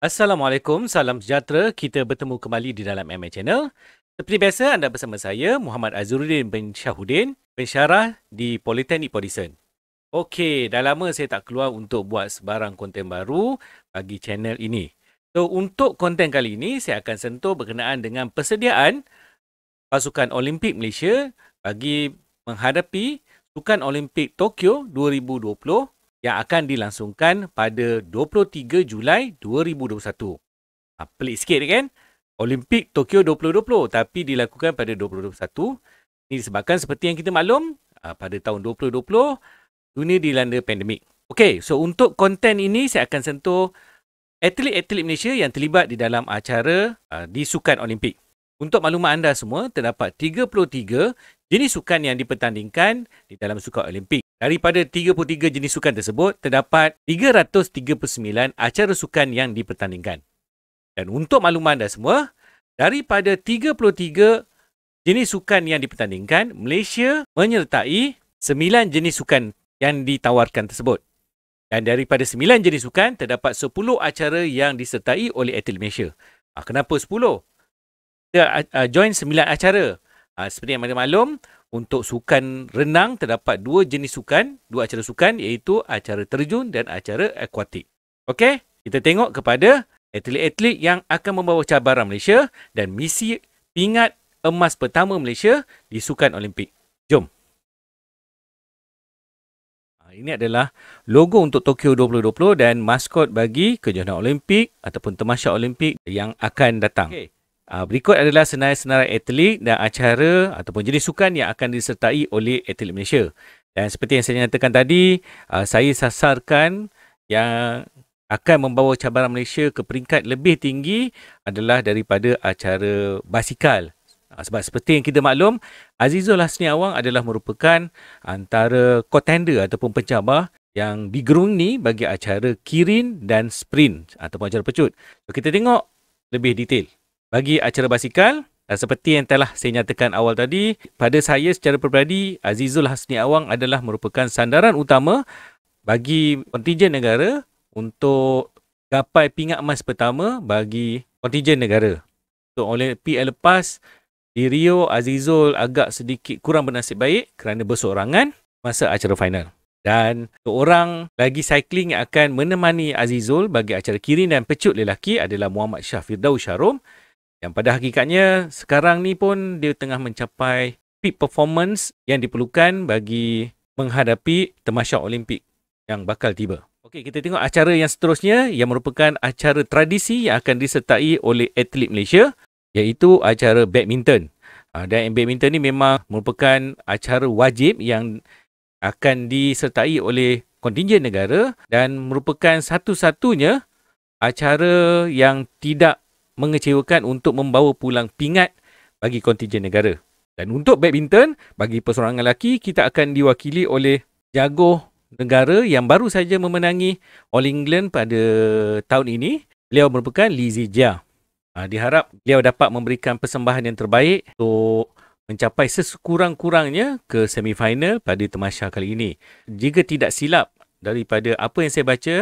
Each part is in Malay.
Assalamualaikum, salam sejahtera. Kita bertemu kembali di dalam MA Channel. Seperti biasa, anda bersama saya, Muhammad Azuruddin bin Syahuddin, pensyarah di Politeknik Podison. Okey, dah lama saya tak keluar untuk buat sebarang konten baru bagi channel ini. So, untuk konten kali ini, saya akan sentuh berkenaan dengan persediaan pasukan Olimpik Malaysia bagi menghadapi Sukan Olimpik Tokyo 2020 yang akan dilangsungkan pada 23 Julai 2021. Ha, pelik sikit kan? Olimpik Tokyo 2020 tapi dilakukan pada 2021. Ini disebabkan seperti yang kita maklum, ha, pada tahun 2020 dunia dilanda pandemik. Okey, so untuk konten ini saya akan sentuh atlet-atlet Malaysia yang terlibat di dalam acara ha, di Sukan Olimpik. Untuk maklumat anda semua, terdapat 33 jenis sukan yang dipertandingkan di dalam Sukan Olimpik. Daripada 33 jenis sukan tersebut, terdapat 339 acara sukan yang dipertandingkan. Dan untuk makluman anda semua, daripada 33 jenis sukan yang dipertandingkan, Malaysia menyertai 9 jenis sukan yang ditawarkan tersebut. Dan daripada 9 jenis sukan, terdapat 10 acara yang disertai oleh Atlet Malaysia. Ah, kenapa 10? Kita ah, join 9 acara. Ah, seperti yang mana maklum, untuk sukan renang terdapat dua jenis sukan, dua acara sukan iaitu acara terjun dan acara akuatik. Okey, kita tengok kepada atlet-atlet yang akan membawa cabaran Malaysia dan misi pingat emas pertama Malaysia di sukan Olimpik. Jom. Ha, ini adalah logo untuk Tokyo 2020 dan maskot bagi kejohanan Olimpik ataupun temasya Olimpik yang akan datang. Okay. Ah, berikut adalah senarai-senarai atlet dan acara ataupun jenis sukan yang akan disertai oleh atlet Malaysia. Dan seperti yang saya nyatakan tadi, ah, saya sasarkan yang akan membawa cabaran Malaysia ke peringkat lebih tinggi adalah daripada acara basikal. Ah, sebab seperti yang kita maklum, Azizul Hasni Awang adalah merupakan antara contender ataupun pencabar yang digerung ni bagi acara kirin dan sprint ataupun acara pecut. So, kita tengok lebih detail bagi acara basikal seperti yang telah saya nyatakan awal tadi, pada saya secara peribadi, Azizul Hasni Awang adalah merupakan sandaran utama bagi kontinjen negara untuk gapai pingat emas pertama bagi kontinjen negara. Untuk so, oleh PL lepas, di Rio, Azizul agak sedikit kurang bernasib baik kerana bersorangan masa acara final. Dan seorang lagi cycling yang akan menemani Azizul bagi acara kirin dan pecut lelaki adalah Muhammad Syah Firdaus Syarum. Yang pada hakikatnya sekarang ni pun dia tengah mencapai peak performance yang diperlukan bagi menghadapi temasyak Olimpik yang bakal tiba. Okey, kita tengok acara yang seterusnya yang merupakan acara tradisi yang akan disertai oleh atlet Malaysia iaitu acara badminton. Ha, dan badminton ni memang merupakan acara wajib yang akan disertai oleh kontingen negara dan merupakan satu-satunya acara yang tidak mengecewakan untuk membawa pulang pingat bagi kontijen negara. Dan untuk badminton, bagi persorangan lelaki, kita akan diwakili oleh jago negara yang baru saja memenangi All England pada tahun ini. Beliau merupakan Lizzie Jia. Ha, diharap beliau dapat memberikan persembahan yang terbaik untuk mencapai sesekurang-kurangnya ke semifinal pada temasya kali ini. Jika tidak silap daripada apa yang saya baca,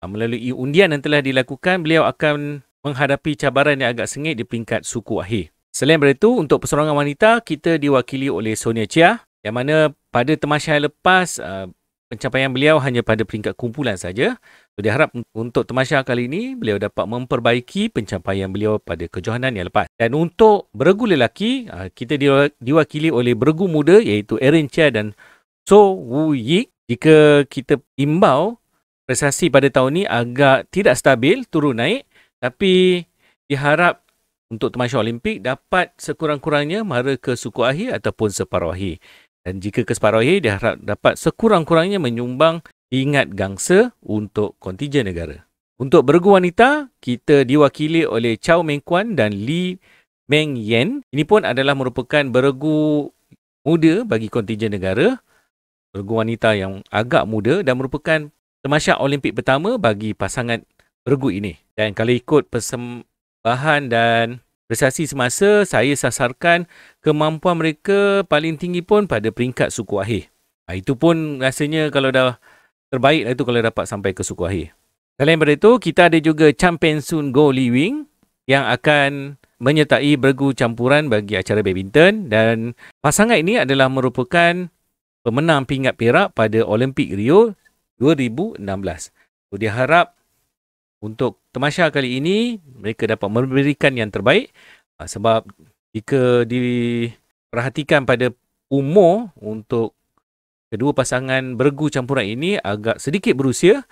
ah, melalui undian yang telah dilakukan, beliau akan menghadapi cabaran yang agak sengit di peringkat suku akhir. Selain daripada itu, untuk persorangan wanita, kita diwakili oleh Sonia Chia yang mana pada temasya yang lepas, uh, pencapaian beliau hanya pada peringkat kumpulan saja. So, harap untuk temasya kali ini, beliau dapat memperbaiki pencapaian beliau pada kejohanan yang lepas. Dan untuk beregu lelaki, uh, kita diwakili oleh beregu muda iaitu Erin Chia dan So Wu Yi. Jika kita imbau prestasi pada tahun ini agak tidak stabil, turun naik, tapi diharap untuk temasya Olimpik dapat sekurang-kurangnya mara ke suku akhir ataupun separuh akhir. Dan jika ke separuh akhir, diharap dapat sekurang-kurangnya menyumbang ingat gangsa untuk kontijen negara. Untuk bergu wanita, kita diwakili oleh Chow Meng Kuan dan Li Meng Yen. Ini pun adalah merupakan bergu muda bagi kontijen negara. Bergu wanita yang agak muda dan merupakan temasya Olimpik pertama bagi pasangan regu ini. Dan kalau ikut persembahan dan prestasi semasa, saya sasarkan kemampuan mereka paling tinggi pun pada peringkat suku akhir. Ha, itu pun rasanya kalau dah terbaik lah itu kalau dapat sampai ke suku akhir. Selain daripada itu, kita ada juga Cham Peng Go Li Wing yang akan menyertai bergu campuran bagi acara badminton dan pasangan ini adalah merupakan pemenang pingat perak pada Olimpik Rio 2016. So, diharap untuk temasya kali ini mereka dapat memberikan yang terbaik uh, sebab jika diperhatikan pada umur untuk kedua pasangan bergu campuran ini agak sedikit berusia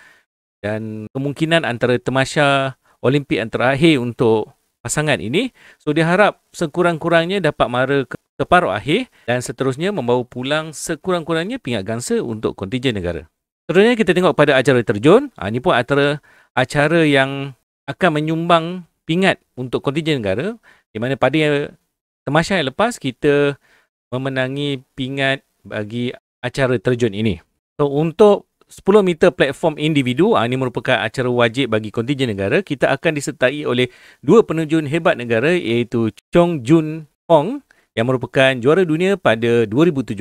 dan kemungkinan antara temasya Olimpik yang terakhir untuk pasangan ini so diharap sekurang-kurangnya dapat mara ke separuh akhir dan seterusnya membawa pulang sekurang-kurangnya pingat gangsa untuk kontijen negara. Seterusnya kita tengok pada acara terjun. Ha, ini pun antara acara yang akan menyumbang pingat untuk kontijen negara di mana pada yang temasya yang lepas kita memenangi pingat bagi acara terjun ini. So untuk 10 meter platform individu, ah, ini merupakan acara wajib bagi kontijen negara, kita akan disertai oleh dua penerjun hebat negara iaitu Chong Jun Hong yang merupakan juara dunia pada 2017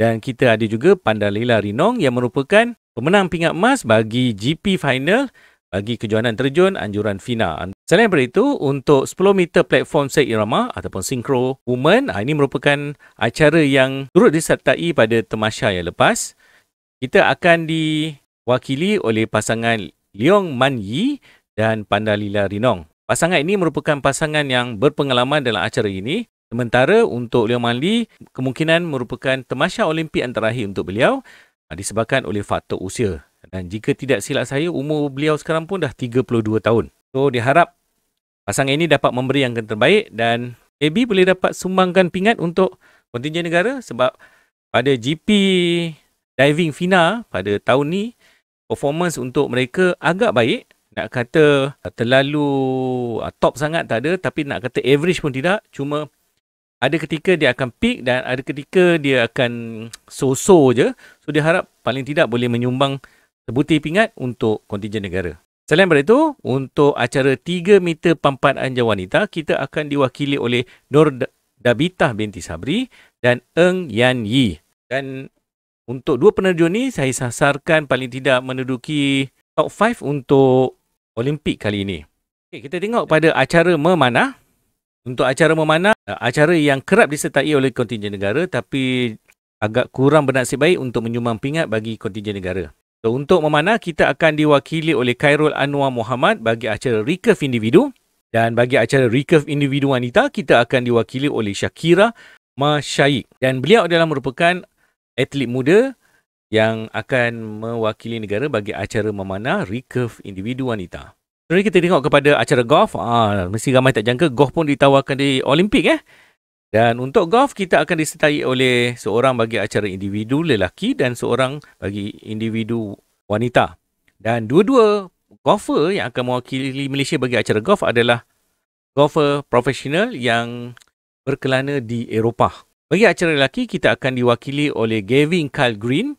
dan kita ada juga Pandalila Rinong yang merupakan pemenang pingat emas bagi GP final bagi kejohanan terjun anjuran FINA. Selain daripada itu, untuk 10 meter platform seirama ataupun synchro women, ah, ini merupakan acara yang turut disertai pada temasha yang lepas. Kita akan diwakili oleh pasangan Leong Man Yi dan Pandalila Rinong. Pasangan ini merupakan pasangan yang berpengalaman dalam acara ini. Sementara untuk Leong Man Yi, kemungkinan merupakan temasha Olimpik yang terakhir untuk beliau. Ha, disebabkan oleh faktor usia. Dan jika tidak silap saya, umur beliau sekarang pun dah 32 tahun. So, diharap pasangan ini dapat memberi yang terbaik dan AB boleh dapat sumbangkan pingat untuk kontinjen negara sebab pada GP diving FINA pada tahun ni, performance untuk mereka agak baik. Nak kata terlalu ah, top sangat tak ada tapi nak kata average pun tidak. Cuma ada ketika dia akan peak dan ada ketika dia akan so-so je. So, dia harap paling tidak boleh menyumbang sebutir pingat untuk kontingen negara. Selain daripada itu, untuk acara 3 meter pampat anjar wanita, kita akan diwakili oleh Nur Dabita binti Sabri dan Eng Yan Yi. Dan untuk dua penerjun ini saya sasarkan paling tidak menduduki top 5 untuk Olimpik kali ini. Okay, kita tengok pada acara memanah untuk acara memanah, acara yang kerap disertai oleh kontingen negara tapi agak kurang bernasib baik untuk menyumbang pingat bagi kontingen negara. So, untuk memanah, kita akan diwakili oleh Khairul Anwar Muhammad bagi acara recurve individu dan bagi acara recurve individu wanita, kita akan diwakili oleh Shakira Masyaik. Dan beliau adalah merupakan atlet muda yang akan mewakili negara bagi acara memanah recurve individu wanita. Jadi kita tengok kepada acara golf, ah, mesti ramai tak jangka golf pun ditawarkan di Olimpik eh. Dan untuk golf kita akan disertai oleh seorang bagi acara individu lelaki dan seorang bagi individu wanita. Dan dua-dua golfer yang akan mewakili Malaysia bagi acara golf adalah golfer profesional yang berkelana di Eropah. Bagi acara lelaki kita akan diwakili oleh Gavin Kyle Green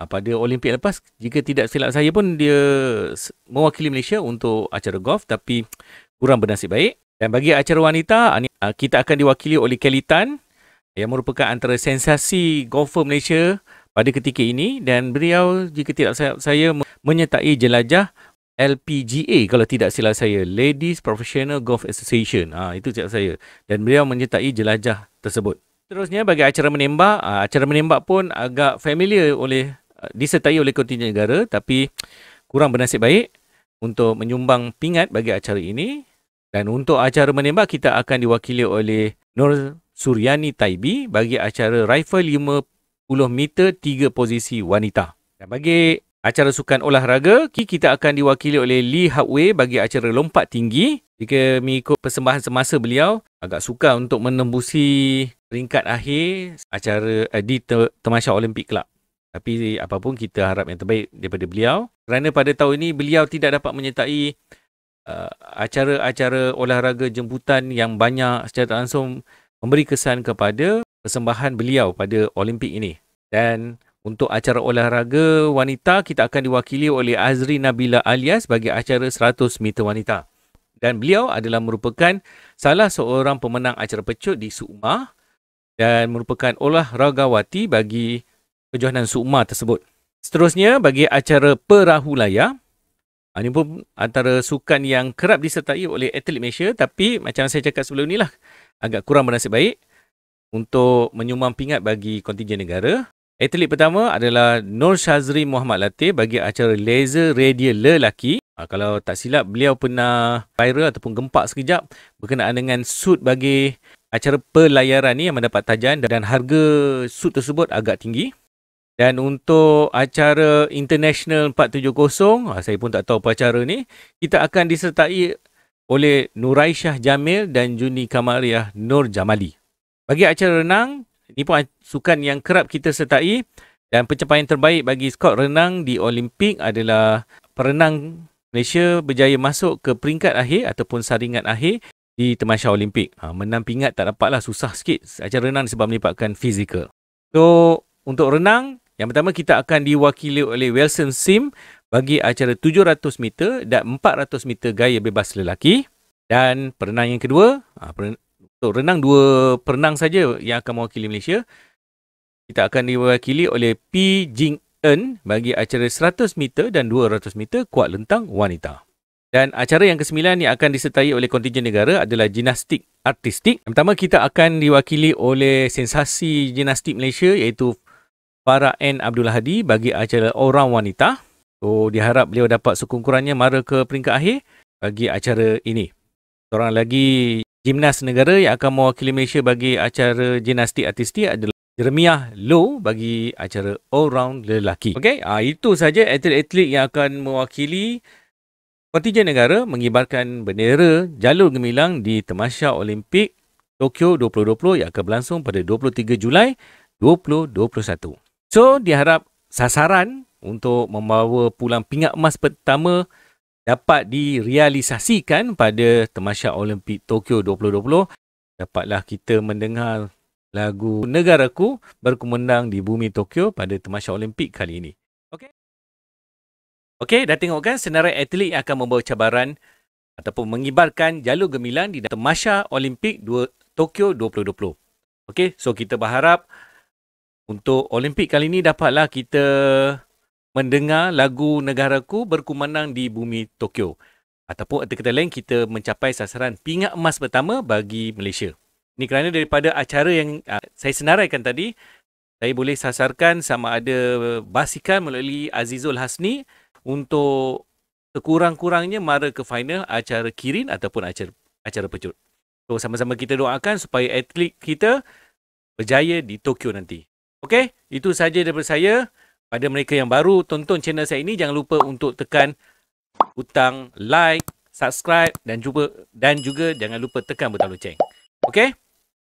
uh, pada Olimpik lepas jika tidak silap saya pun dia mewakili Malaysia untuk acara golf tapi kurang bernasib baik dan bagi acara wanita ah, ah, kita akan diwakili oleh Kelly Tan yang merupakan antara sensasi golfer Malaysia pada ketika ini dan beliau jika tidak silap saya menyertai jelajah LPGA kalau tidak silap saya Ladies Professional Golf Association ah ha, itu cakap saya dan beliau menyertai jelajah tersebut. Seterusnya bagi acara menembak, acara menembak pun agak familiar oleh Eh, disertai oleh kontinjen negara tapi kurang bernasib baik untuk menyumbang pingat bagi acara ini dan untuk acara menembak kita akan diwakili oleh Nur Suryani Taibi bagi acara rifle 50 meter 3 posisi wanita. Dan bagi acara sukan olahraga, kita akan diwakili oleh Lee Hawei bagi acara lompat tinggi. Jika mengikut persembahan semasa beliau, agak suka untuk menembusi peringkat akhir acara eh, di Temasya Olympic Club. Tapi apapun kita harap yang terbaik daripada beliau. Kerana pada tahun ini beliau tidak dapat menyertai uh, acara-acara olahraga jemputan yang banyak secara langsung memberi kesan kepada persembahan beliau pada Olimpik ini. Dan untuk acara olahraga wanita kita akan diwakili oleh Azri Nabila Alias bagi acara 100 meter wanita. Dan beliau adalah merupakan salah seorang pemenang acara pecut di Sukma dan merupakan olahragawati bagi Kejohanan Sukma tersebut. Seterusnya, bagi acara Perahu Layar, ah, ini pun antara sukan yang kerap disertai oleh atlet Malaysia tapi macam saya cakap sebelum inilah, agak kurang bernasib baik untuk menyumbang pingat bagi kontingen negara. Atlet pertama adalah Nur Shazri Muhammad Latif bagi acara laser radial lelaki. Ha, kalau tak silap, beliau pernah viral ataupun gempak sekejap berkenaan dengan suit bagi acara pelayaran ni yang mendapat tajan dan harga suit tersebut agak tinggi. Dan untuk acara International 470, ah, saya pun tak tahu apa acara ni, kita akan disertai oleh Nuraisyah Jamil dan Juni Kamariah Nur Jamali. Bagi acara renang, ini pun sukan yang kerap kita sertai dan pencapaian terbaik bagi skor renang di Olimpik adalah perenang Malaysia berjaya masuk ke peringkat akhir ataupun saringan akhir di Temasya Olimpik. Ha, menang pingat tak dapatlah, susah sikit acara renang sebab melibatkan fizikal. So, untuk renang, yang pertama kita akan diwakili oleh Wilson Sim bagi acara 700 meter dan 400 meter gaya bebas lelaki. Dan perenang yang kedua, ha, untuk renang dua perenang saja yang akan mewakili Malaysia. Kita akan diwakili oleh P. Jing En bagi acara 100 meter dan 200 meter kuat lentang wanita. Dan acara yang kesembilan yang akan disertai oleh kontijen negara adalah ginastik artistik. Yang pertama kita akan diwakili oleh sensasi ginastik Malaysia iaitu Farah N. Abdul Hadi bagi acara Orang Wanita. So, diharap beliau dapat sekurang-kurangnya mara ke peringkat akhir bagi acara ini. Seorang lagi gimnas negara yang akan mewakili Malaysia bagi acara gimnastik artistik adalah Jeremiah Low bagi acara all round Lelaki. Okay, ha, ah, itu saja atlet-atlet yang akan mewakili kontijen negara mengibarkan bendera jalur gemilang di Temasya Olimpik Tokyo 2020 yang akan berlangsung pada 23 Julai 2021. So, diharap sasaran untuk membawa pulang pingat emas pertama dapat direalisasikan pada Temasya Olimpik Tokyo 2020. Dapatlah kita mendengar lagu Negaraku berkumandang di bumi Tokyo pada Temasya Olimpik kali ini. Okey? okay, dah tengok kan senarai atlet yang akan membawa cabaran ataupun mengibarkan jalur gemilang di Temasya Olimpik 2 Tokyo 2020. Okey, so kita berharap untuk Olimpik kali ini dapatlah kita mendengar lagu negaraku berkumandang di bumi Tokyo. Ataupun atau kata lain kita mencapai sasaran pingat emas pertama bagi Malaysia. Ini kerana daripada acara yang uh, saya senaraikan tadi, saya boleh sasarkan sama ada basikan melalui Azizul Hasni untuk sekurang-kurangnya mara ke final acara Kirin ataupun acara acara pecut. So sama-sama kita doakan supaya atlet kita berjaya di Tokyo nanti. Okey, itu sahaja daripada saya. Pada mereka yang baru tonton channel saya ini, jangan lupa untuk tekan butang like, subscribe dan juga dan juga jangan lupa tekan butang loceng. Okey?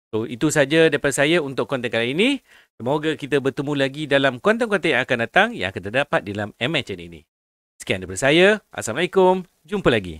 So, itu sahaja daripada saya untuk konten kali ini. Semoga kita bertemu lagi dalam konten-konten yang akan datang yang akan terdapat dalam Channel ini. Sekian daripada saya. Assalamualaikum. Jumpa lagi.